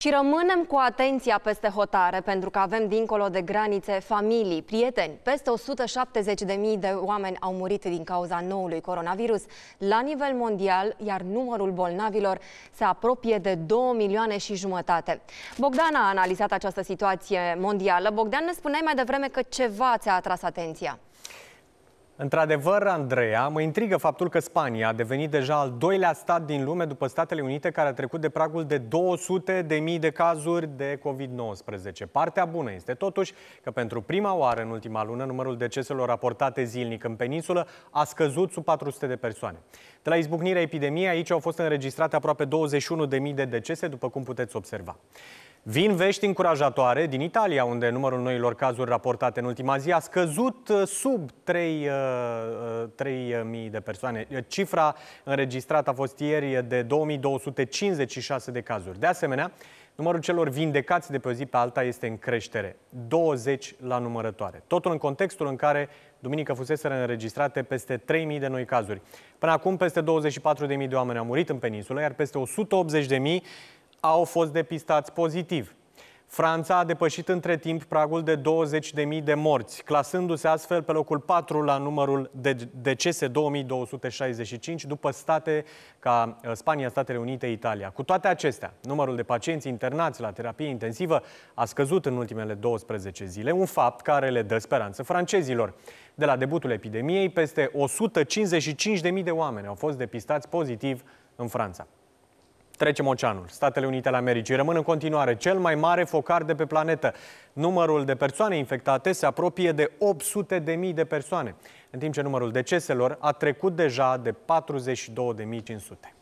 Și rămânem cu atenția peste hotare, pentru că avem dincolo de granițe familii, prieteni. Peste 170.000 de oameni au murit din cauza noului coronavirus la nivel mondial, iar numărul bolnavilor se apropie de 2 milioane și jumătate. Bogdan a analizat această situație mondială. Bogdan, ne spuneai mai devreme că ceva ți-a atras atenția. Într-adevăr, Andreea, mă intrigă faptul că Spania a devenit deja al doilea stat din lume după Statele Unite care a trecut de pragul de 200 de mii de cazuri de COVID-19. Partea bună este totuși că pentru prima oară în ultima lună numărul deceselor raportate zilnic în peninsulă a scăzut sub 400 de persoane. De la izbucnirea epidemiei aici au fost înregistrate aproape 21 de mii de decese, după cum puteți observa. Vin vești încurajatoare din Italia, unde numărul noilor cazuri raportate în ultima zi a scăzut uh, sub 3.000 uh, uh, de persoane. Cifra înregistrată a fost ieri de 2256 de cazuri. De asemenea, numărul celor vindecați de pe o zi pe alta este în creștere, 20 la numărătoare. Totul în contextul în care duminică fuseseră înregistrate peste 3.000 de noi cazuri. Până acum, peste 24.000 de oameni au murit în peninsulă, iar peste 180.000 au fost depistați pozitiv. Franța a depășit între timp pragul de 20.000 de morți, clasându-se astfel pe locul 4 la numărul de decese 2265 după state ca uh, Spania, Statele Unite, Italia. Cu toate acestea, numărul de pacienți internați la terapie intensivă a scăzut în ultimele 12 zile, un fapt care le dă speranță francezilor. De la debutul epidemiei, peste 155.000 de oameni au fost depistați pozitiv în Franța. Trecem oceanul. Statele Unite ale Americii rămân în continuare cel mai mare focar de pe planetă. Numărul de persoane infectate se apropie de 800.000 de de persoane, în timp ce numărul deceselor a trecut deja de 42.500.